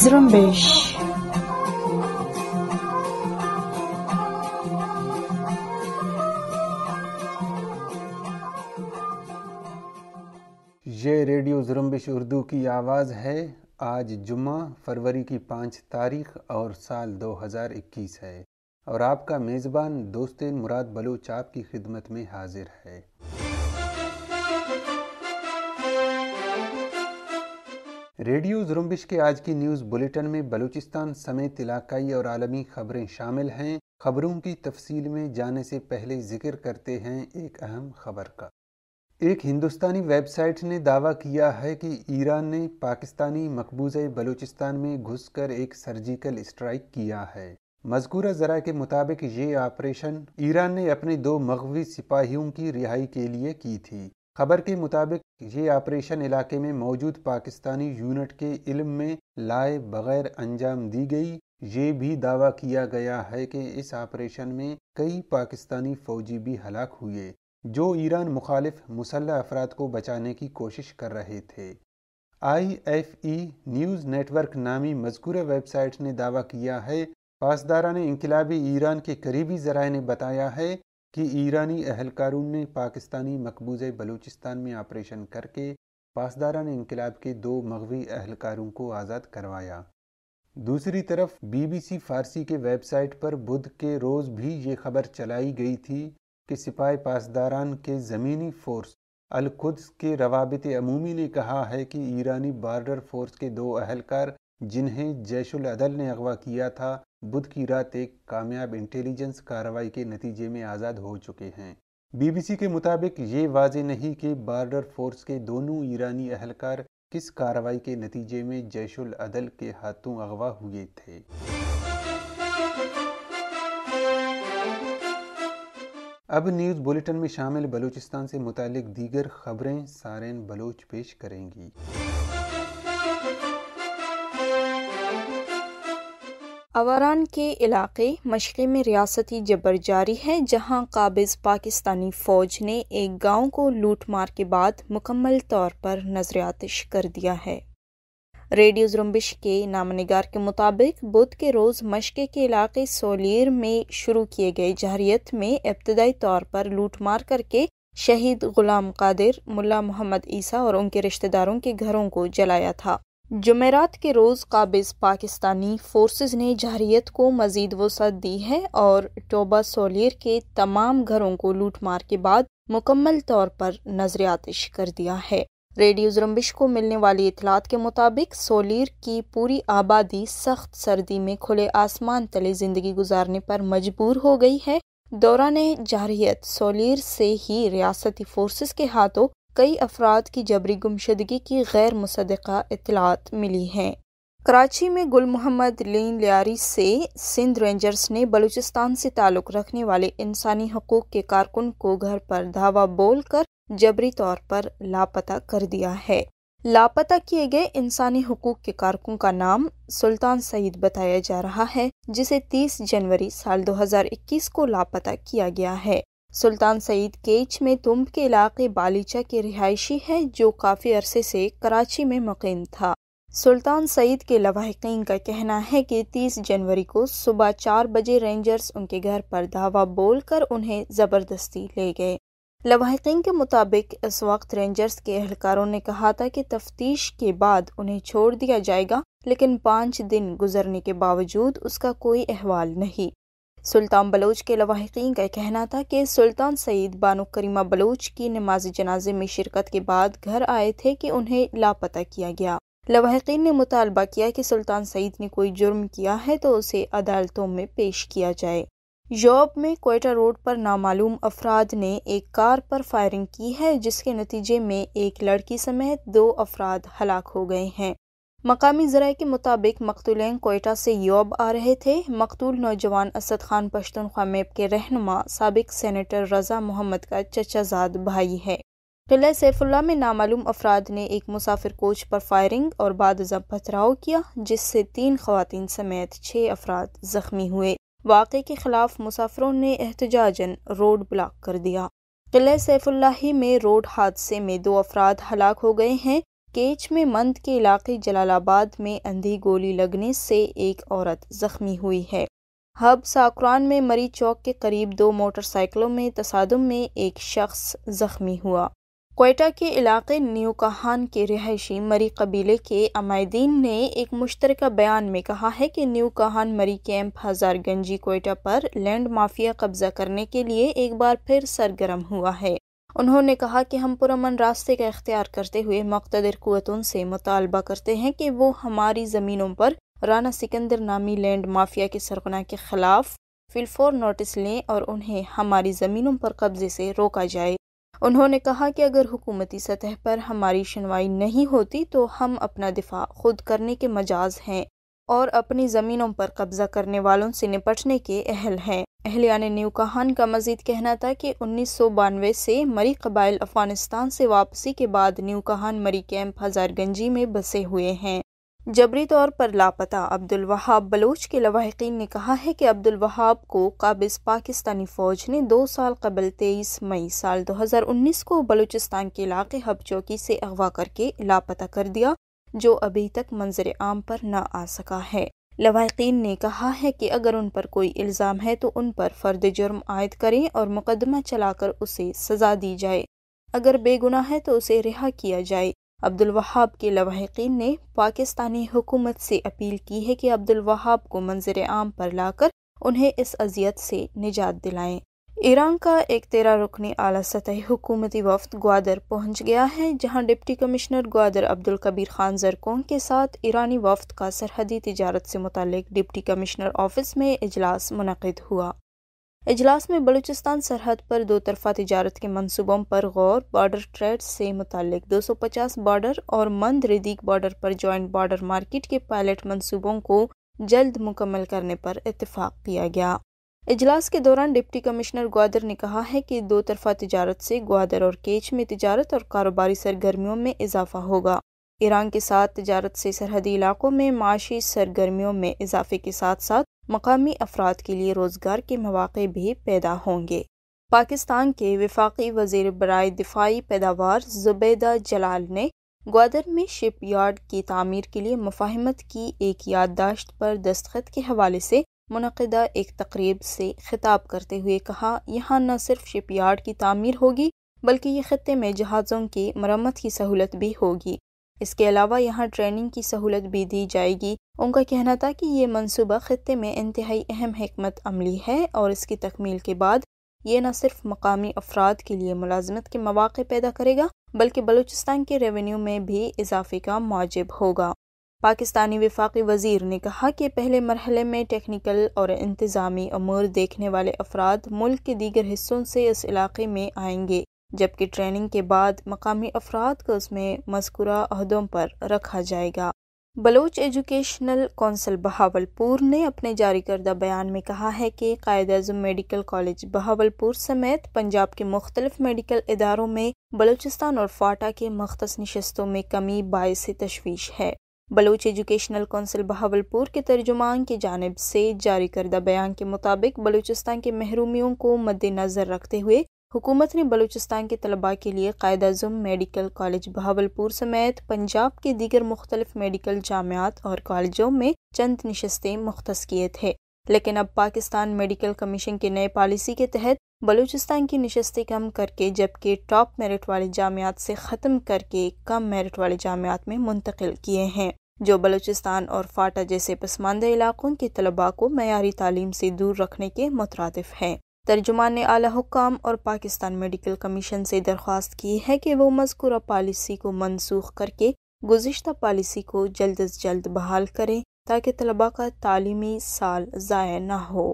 ये रेडियो जरम्बिश उर्दू की आवाज़ है आज जुम्मा फरवरी की पाँच तारीख और साल 2021 है और आपका मेज़बान दोस्तिन मुराद बलोच आपकी खिदमत में हाजिर है रेडियो जुरुम्बिश के आज की न्यूज़ बुलेटिन में बलूचिस्तान समेत इलाकाई और आलमी खबरें शामिल हैं खबरों की तफसील में जाने से पहले जिक्र करते हैं एक अहम खबर का एक हिंदुस्तानी वेबसाइट ने दावा किया है कि ईरान ने पाकिस्तानी मकबूजे बलूचिस्तान में घुसकर एक सर्जिकल स्ट्राइक किया है मजकूरा जरा के मुताबिक ये ऑपरेशन ईरान ने अपने दो मगवी सिपाहियों की रिहाई के लिए की थी खबर के मुताबिक ये ऑपरेशन इलाके में मौजूद पाकिस्तानी यूनिट के इल्म में लाए बगैर अंजाम दी गई ये भी दावा किया गया है कि इस ऑपरेशन में कई पाकिस्तानी फौजी भी हलाक हुए जो ईरान मुखालिफ मुसल्ह अफराद को बचाने की कोशिश कर रहे थे I F E news network नामी मजकूर वेबसाइट ने दावा किया है पासदारा ने इनकलाबी ईरान के करीबी जराए ने बताया है कि ईरानी अहलकारों ने पाकिस्तानी मकबूज बलूचिस्तान में ऑपरेशन करके पासदारान इनकलाब के दो मगवी अहलकारों को आज़ाद करवाया दूसरी तरफ बीबीसी फारसी के वेबसाइट पर बुध के रोज़ भी ये खबर चलाई गई थी कि सिपाही पासदारान के ज़मीनी फोर्स अलखुद के रवाबित अमूमी ने कहा है कि ईरानी बॉर्डर फोर्स के दो अहलकार जिन्हें जैशुल अदल ने अगवा किया था बुध की रात एक कामयाब इंटेलिजेंस कार्रवाई के नतीजे में आज़ाद हो चुके हैं बीबीसी के मुताबिक ये वाजे नहीं कि बॉर्डर फोर्स के दोनों ईरानी अहलकार किस कार्रवाई के नतीजे में जैशुल अदल के हाथों अगवा हुए थे अब न्यूज़ बुलेटिन में शामिल बलूचिस्तान से मुतालिक दीगर खबरें सारेन बलोच पेश करेंगी अवारान के इलाके मशरक़ में रियासती जबर जारी है जहां काबिज पाकिस्तानी फ़ौज ने एक गांव को लूट मार के बाद मुकम्मल तौर पर नजरातश कर दिया है रेडियो जुम्बिश के नगार के मुताबिक बुध के रोज़ मशक़ के इलाके सोलियर में शुरू किए गए जहरीत में इब्तदाई तौर पर लूट मार करके शहीद ग़ुलाम कादिर मुला मोहम्मद ईसा और उनके रिश्तेदारों के घरों को जलाया था जमेरात के रोज़ काबिज़ पाकिस्तानी फोर्स ने जहरीत को मज़ीद वसत दी है और टोबा सोलियर के तमाम घरों को लूट मार के बाद मुकम्मल तौर पर नजर आतिश कर दिया है रेडियो जुरम्बिश को मिलने वाली इतलात के मुताबिक सोलियर की पूरी आबादी सख्त सर्दी में खुले आसमान तले ज़िंदगी गुजारने पर मजबूर हो गई है दौरान जहरीत सोलियर से ही रियासती फोर्सेस के हाथों कई अफराद की जबरी गुमशदगी की गैर मुसदा इतलात मिली हैं कराची में गुल मोहम्मद लीन लियारी से सिंध रेंजर्स ने बलूचिस्तान से ताल्लुक़ रखने वाले इंसानी हकूक़ के कारकुन को घर पर धावा बोल कर जबरी तौर पर लापता कर दिया है लापता किए गए इंसानी हकूक़ के कारकुन का नाम सुल्तान सईद बताया जा रहा है जिसे 30 जनवरी साल 2021 को लापता किया गया है सुल्तान सईद केच में तुम्ब के इलाके बालीचा के रिहायशी है जो काफ़ी अरसे से कराची में मुकम था सुल्तान सईद के लवाहकिन का कहना है कि 30 जनवरी को सुबह चार बजे रेंजर्स उनके घर पर धावा बोलकर उन्हें ज़बरदस्ती ले गए लवाहकिन के मुताबिक इस वक्त रेंजर्स के अहलकारों ने कहा था कि तफ्तीश के बाद उन्हें छोड़ दिया जाएगा लेकिन पाँच दिन गुजरने के बावजूद उसका कोई अहवाल नहीं सुल्तान बलोच के लवाहिकीन का कहना था कि सुल्तान सईद बानो करीमा बलोच की नमाज जनाजे में शिरकत के बाद घर आए थे कि उन्हें लापता किया गया लवाहिकीन ने मुतालबा किया कि सुल्तान सईद ने कोई जुर्म किया है तो उसे अदालतों में पेश किया जाए यूरोप में कोयटा रोड पर नामालूम अफराद ने एक कार पर फायरिंग की है जिसके नतीजे में एक लड़की समेत दो अफराद हलाक हो गए हैं मकामी जराये के मुताबिक मकतूलैन कोयटा से योब आ रहे थे मकतूल नौजवान असद खान पश्तनख्वा मेप के रहनुमा सबक सेनेटर रजा मोहम्मद का चचाजाद भाई है किला सैफुल्ला में नामालूम अफराद ने एक मुसाफिर कोच पर फायरिंग और बाद पथराव किया जिससे तीन खवतिन समेत छः अफराद जख्मी हुए वाक़े के खिलाफ मुसाफिरों ने एहतजाजन रोड ब्लॉक कर दिया किला सैफुल्ला में रोड हादसे में दो अफराद हलाक हो गए हैं केच में मंद के इलाके जलालाबाद में अंधी गोली लगने से एक औरत जख्मी हुई है हब साकरान में मरी चौक के करीब दो मोटरसाइकिलों में तसादम में एक शख्स जख्मी हुआ कोयटा के इलाके न्यूकाहान के रिहायशी मरी कबीले के अमायदीन ने एक मुश्तरक बयान में कहा है कि न्यूकाहान मरी कैंप हजार गंजी कोयटा पर लैंड माफिया कब्जा करने के लिए एक बार फिर सरगर्म हुआ है उन्होंने कहा कि हम पुरमन रास्ते का इख्तियार करते हुए मकतदर कुतून से मुतालबा करते हैं कि वो हमारी ज़मीनों पर राना सिकंदर नामी लैंड माफिया के सरगना के खिलाफ फिलफोर नोटिस लें और उन्हें हमारी ज़मीनों पर कब्ज़े से रोका जाए उन्होंने कहा कि अगर हुकूमती सतह पर हमारी सुनवाई नहीं होती तो हम अपना दिफा खुद करने के मजाज हैं और अपनी ज़मीनों पर कब्ज़ा करने वालों से निपटने के अहल हैं अहलियान न्यू कहान का मजीद कहना था कि उन्नीस सौ बानवे से मरी कबाइल अफगानिस्तान से वापसी के बाद न्यू कहान मरी कैंप हजारगंजी में बसे हुए हैं जबरी तौर पर लापता अब्दुल वहाब बलोच के लवाहकिन ने कहा है कि अब्दुल वहाब को काबिज पाकिस्तानी फ़ौज ने दो साल कबल तेईस मई साल 2019 को बलूचिस्तान के इलाके हब चौकी से अगवा करके लापता कर दिया जो अभी तक मंजर आम पर न आ सका है लवाकिन ने कहा है कि अगर उन पर कोई इल्ज़ाम है तो उन पर फ़र्द जुर्म आयद करें और मुकदमा चलाकर उसे सज़ा दी जाए अगर बेगुनाह है तो उसे रिहा किया जाए अब्दुलवाहाब के लवाकिन ने पाकिस्तानी हुकूमत से अपील की है कि अब्दुलवाहाब को मंजर आम पर लाकर उन्हें इस अजियत से निजात दिलाएं ईरान का एक तेरह रुकनी आला सतह हुकूमती वफद ग्वादर पहुंच गया है जहां डिप्टी कमिश्नर ग्वादर अब्दुल कबीर खान जरकों के साथ ईरानी वफद का सरहदी तजारत से मुतल डिप्टी कमिश्नर ऑफिस में इजलास मनद हुआ इजलास में बलूचिस्तान सरहद पर दो तरफा तजारत के मनसूबों पर गौर बॉर्डर ट्रेड से मुतल दो सौ पचास बॉर्डर और मंद रिदीक बॉर्डर पर जॉइंट बॉर्डर मार्केट के पायलट मनसूबों को जल्द मुकम्मल करने पर इतफाक़ किया गया इजलास के दौरान डिप्टी कमिश्नर ग्वादर ने कहा है कि दो तरफा तजारत से ग्वादर और केच में तजारत और कारोबारी सरगर्मियों में इजाफा होगा ईरान के साथ तजारत से सरहदी इलाकों में माशी सरगर्मियों में इजाफे के साथ साथ मकामी अफराद के लिए रोजगार के मौाक़े भी पैदा होंगे पाकिस्तान के विफाकी वजीर बरए दिफाई पैदावार जुबैदा जलाल ने ग्वादर में शिप यार्ड की तमीर के लिए मुफाहमत की एक याददाश्त पर दस्तखत के हवाले से मनदा एक तकरीब से ख़िताब करते हुए कहा यहाँ न सिर्फ शिप यार्ड की तमीर होगी बल्कि ये ख़त्े में जहाज़ों की मरम्मत की सहूलत भी होगी इसके अलावा यहाँ ट्रेनिंग की सहूलत भी दी जाएगी उनका कहना था कि ये मनसूबा ख़त्े में इंतहाई अहम हमत अमली है और इसकी तकमील के बाद ये न सिर्फ मकामी अफराद के लिए मुलाजमत के मौाक़ पैदा करेगा बल्कि बलूचिस्तान के रेवेन्यू में भी इजाफे का मौजब होगा पाकिस्तानी विफाक वजीर ने कहा कि पहले मरहले में टेक्निकल और इंतज़ामी अमूर देखने वाले अफराद मुल्क के दीगर हिस्सों से इस इलाके में आएंगे जबकि ट्रेनिंग के बाद मकामी अफराद को उसमें मस्कुरा अहदों पर रखा जाएगा बलोच एजुकेशनल कौंसल बहावलपुर ने अपने जारी करदा बयान में कहा है कि कायद अजम मेडिकल कॉलेज बहावलपुर समेत पंजाब के मुख्तलिफ मेडिकल इदारों में बलूचिस्तान और फाटा के मख्त नशस्तों में कमी बायस तशवीश है बलूच एजुकेशनल कौंसिल बहावलपुर के तर्जुमान की जानब से जारी करदा बयान के मुताबिक बलूचिस्तान के महरूमियों को मद्देनज़र रखते हुए हुकूमत ने बलूचिस्तान के तलबा के लिए कायद अजम मेडिकल कॉलेज बहावलपुर समेत पंजाब के दीगर मुख्तलिफ मेडिकल जामियात और कॉलेजों में चंद नशस्तें मुख्त किए थे लेकिन अब पाकिस्तान मेडिकल कमीशन के नए पॉलिसी के तहत बलूचिस्तान की नशस्तें कम करके जबकि टॉप मेरिट वाले जामियात से ख़त्म करके कम मेरिट वाले जामियात में मुंतकिल किए हैं जो बलूचिस्तान और फाटा जैसे पसमानदा इलाकों के तलबा को मैारी तालीम से दूर रखने के मुतरदफ हैं तर्जुमान ने अली हुकाम और पाकिस्तान मेडिकल कमीशन से दरख्वास्त की है कि वो मजकूरा पॉलिसी को मनसूख करके गुज्त पॉलिसी को जल्द अज जल्द बहाल करें ताकि तलबा का तालीमी साल ज़ाय ना हो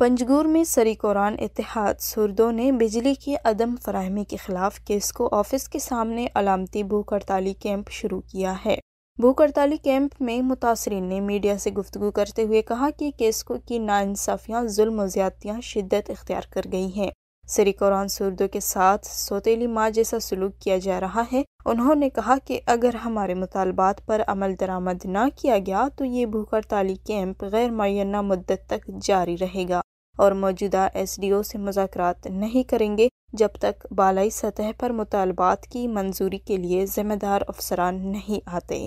पंजगूर में कुरान इतिहाद सुरदों ने बिजली की अदम फरहमी के खिलाफ केस को ऑफिस के सामने अलामती भूख हड़ताली कैंप शुरू किया है भूख हड़ताली कैंप में मुतासरीन ने मीडिया से गुफ्तु करते हुए कहा कि केस को की नाानसाफियाँ जुल्म ज़्यादतियाँ शिद्दत इख्तियार कर गई हैं सरिकौरान सुरदों के साथ सोतीली माँ जैसा सलूक किया जा रहा है उन्होंने कहा कि अगर हमारे मुतालबात पर अमल दरामद न किया गया तो ये भूख हड़ताली कैंप गैर मुना मुद्दत तक जारी रहेगा और मौजूदा एस डी ओ से मुजात नहीं करेंगे जब तक बालाई सतह पर मुतालबात की मंजूरी के लिए जिम्मेदार अफसरान नहीं आते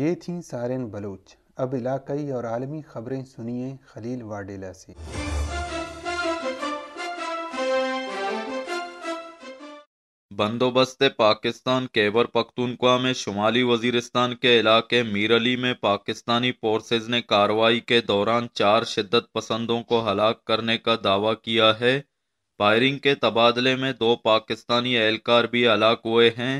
ये थी सारे बलोच अब इलाकई और आलमी खबरें सुनिए खलील वाडेला से बंदोबस्त पाकिस्तान केवर पख्तनख्वा में शुमाली वजीरस्तान के इलाके मीरली में पाकिस्तानी फोर्सेज ने कार्रवाई के दौरान चार शिद्दत पसंदों को हलाक करने का दावा किया है फायरिंग के तबादले में दो पाकिस्तानी एहलकार भी हलाक हुए हैं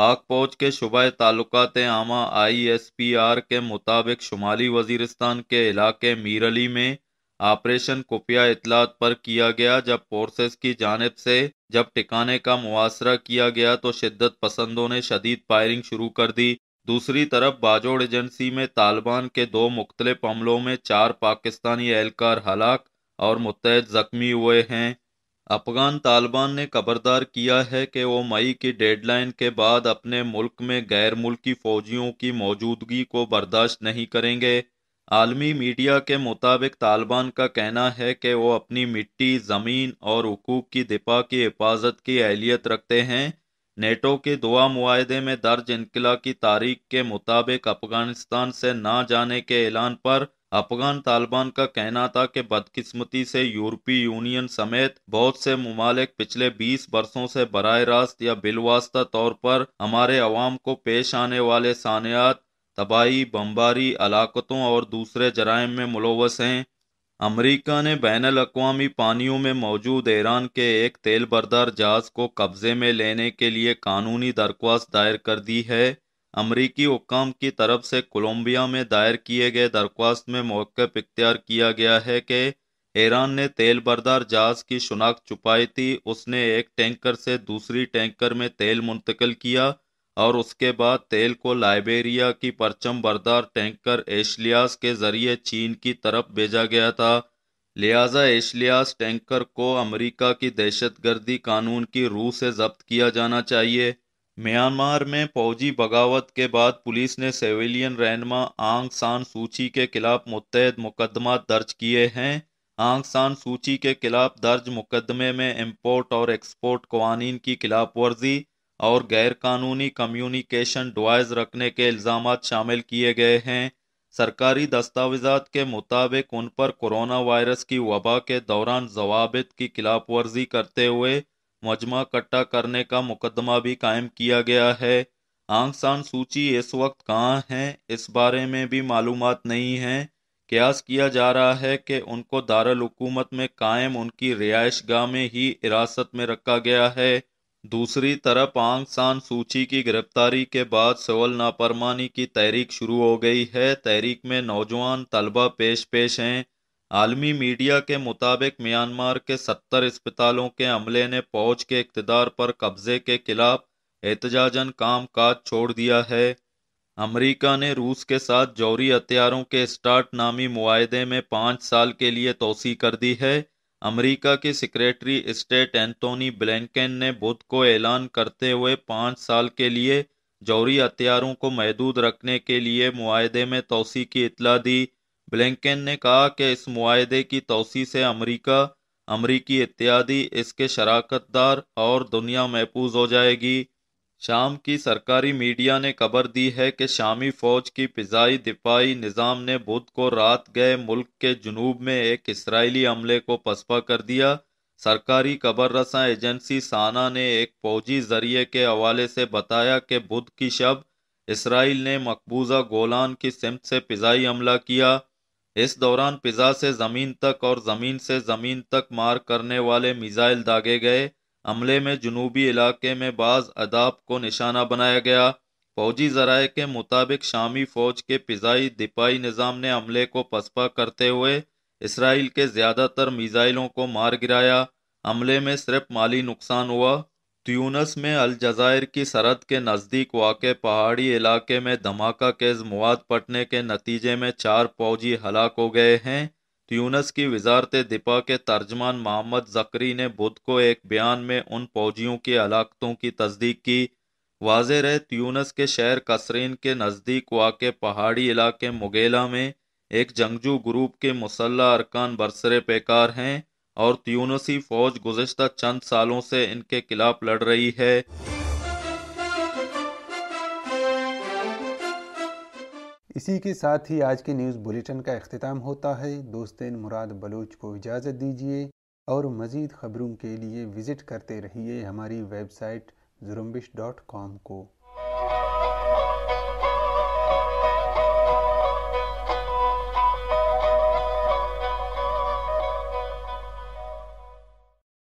पाक फौज के शुबह ताल्लुक आमा आई एस पी आर के मुताबिक शुमाली वजीरस्तान के इलाके मीरली में ऑपरेशन खुफिया इतलात पर किया गया जब फोर्सेस की जानब से जब टिकाने का मुआसरा किया गया तो शिद्दत पसंदों ने शदीद फायरिंग शुरू कर दी दूसरी तरफ बाजोड़ एजेंसी में तालिबान के दो मुख्तलिफ हमलों में चार पाकिस्तानी एहलकार हलाक और मुतहद जख्मी हुए हैं अफगान तालिबान ने खबरदार किया है कि वो मई की डेडलाइन के बाद अपने मुल्क में गैर मुल्की फौजियों की मौजूदगी को बर्दाश्त नहीं करेंगे आलमी मीडिया के मुताबिक तालिबान का कहना है कि वो अपनी मिट्टी ज़मीन और हकूक़ की दिफा की हिफाजत की अहलियत रखते हैं नेटो के दुआ माहे में दर्ज इनकला की तारीख के मुताबिक अफगानिस्तान से ना जाने के ऐलान पर अफगान तालिबान का कहना था कि बदकिस्मती से यूरोपीय यूनियन समेत बहुत से ममालिक पिछले 20 वर्षों से बरह रास्त या बिलवास्ता तौर पर हमारे अवाम को पेश आने वाले सानियात तबाही बमबारी अलाकतों और दूसरे जराइम में मुलवस हैं अमरीका ने बैन अवी पानियों में मौजूद ईरान के एक तेल बरदार जहाज को कब्जे में लेने के लिए कानूनी दरख्वास्त दायर कर दी है अमरीकी हुकाम की तरफ से कोलंबिया में दायर किए गए दरख्वास्त में मौक़ इख्तियार किया गया है कि ईरान ने तेल बरदार जहाज की शनाख्त छुपाई थी उसने एक टैंकर से दूसरी टैंकर में तेल मुंतकिल किया और उसके बाद तेल को लाइबेरिया की परचम बरदार टैंकर एशलियास के जरिए चीन की तरफ भेजा गया था लिहाजा एशलियास टैंकर को अमेरिका की दहशतगर्दी कानून की रूह से जब्त किया जाना चाहिए म्यांमार में फौजी बगावत के बाद पुलिस ने सिविलियन रहनमा आंग सान सूची के खिलाफ मुतहद मुकदमा दर्ज किए हैं आंग सान सूची के खिलाफ दर्ज मुकदमे में इम्पोर्ट और एक्सपोर्ट कवानीन की खिलाफ वर्जी और गैरकानूनी कम्युनिकेशन डिवाइस रखने के इल्ज़ाम शामिल किए गए हैं सरकारी दस्तावेजात के मुताबिक उन पर कोरोना वायरस की वबा के दौरान जवाबित की खिलाफ वर्जी करते हुए मजमा इकट्ठा करने का मुकदमा भी कायम किया गया है आंग सान सूची इस वक्त कहाँ है इस बारे में भी मालूम नहीं है कयास किया जा रहा है कि उनको दारकूमत में कायम उनकी रिहाइश गाह में ही हिरासत में रखा गया है दूसरी तरफ आंग सान सूची की गिरफ्तारी के बाद सवल नापरमानी की तहरीक शुरू हो गई है तहरीक में नौजवान तलबा पेश पेश हैं आलमी मीडिया के मुताबिक म्यांमार के सत्तर अस्पतालों के अमले ने फौज के इकतदार पर कब्जे के खिलाफ एहतजाजन काम काज छोड़ दिया है अमरीका ने रूस के साथ जौहरी हथियारों के स्टार्ट नामी मुआहदे में पाँच साल के लिए तोसी कर दी है अमेरिका के सेक्रेटरी स्टेट एंथोनी ब्लैंकन ने बुध को ऐलान करते हुए पाँच साल के लिए जौहरी हथियारों को महदूद रखने के लिए माहदे में तोसी की इतला दी ब्लैंकन ने कहा कि इस माहदे की तोसी से अमरीका अमरीकी इत्यादि इसके शराकतदार और दुनिया महफूज हो जाएगी शाम की सरकारी मीडिया ने खबर दी है कि शामी फौज की फिजाई दिफाई निज़ाम ने बुध को रात गए मुल्क के जुनूब में एक इसराइली हमले को पसपा कर दिया सरकारी खबर रसा एजेंसी साना ने एक फौजी जरिए के हवाले से बताया कि बुध की शब इसराइल ने मकबूजा गोलान की सिमत से फिजाई हमला किया इस दौरान पिज़ा से ज़मीन तक और ज़मीन से ज़मीन तक मार करने वाले मिज़ाइल दागे गए हमले में जनूबी इलाके में बाज अदाब को निशाना बनाया गया फौजी जराए के मुताबिक शामी फौज के फिजाई दिपाई निज़ाम ने हमले को पसपा करते हुए इसराइल के ज़्यादातर मिज़ाइलों को मार गिराया हमले में सिर्फ माली नुकसान हुआ त्यूनस में अलजायर की सरहद के नज़दीक वाक़ पहाड़ी इलाके में धमाका केज मवाद पटने के नतीजे में चार फौजी हलाक हो गए हैं ट्यूनस की वजारत दिपा के तर्जमान मोहम्मद जकरी ने बुध को एक बयान में उन फौजियों की हलाकतों की तस्दीक की वाज रहे त्यूनस के शहर कसरीन के नज़दीक वाक़ पहाड़ी इलाके मुगेला में एक जंगजू ग्रुप के मुसल अरकान बरसरे पेकार हैं और त्यूनसी फ़ौज गुज्त चंद सालों से इनके खिलाफ लड़ रही है इसी के साथ ही आज के न्यूज़ बुलेटिन का अख्ताम होता है दोस्तिन मुराद बलोच को इजाज़त दीजिए और मज़ीद ख़बरों के लिए विज़िट करते रहिए हमारी वेबसाइट जुरम्बिश डॉट कॉम को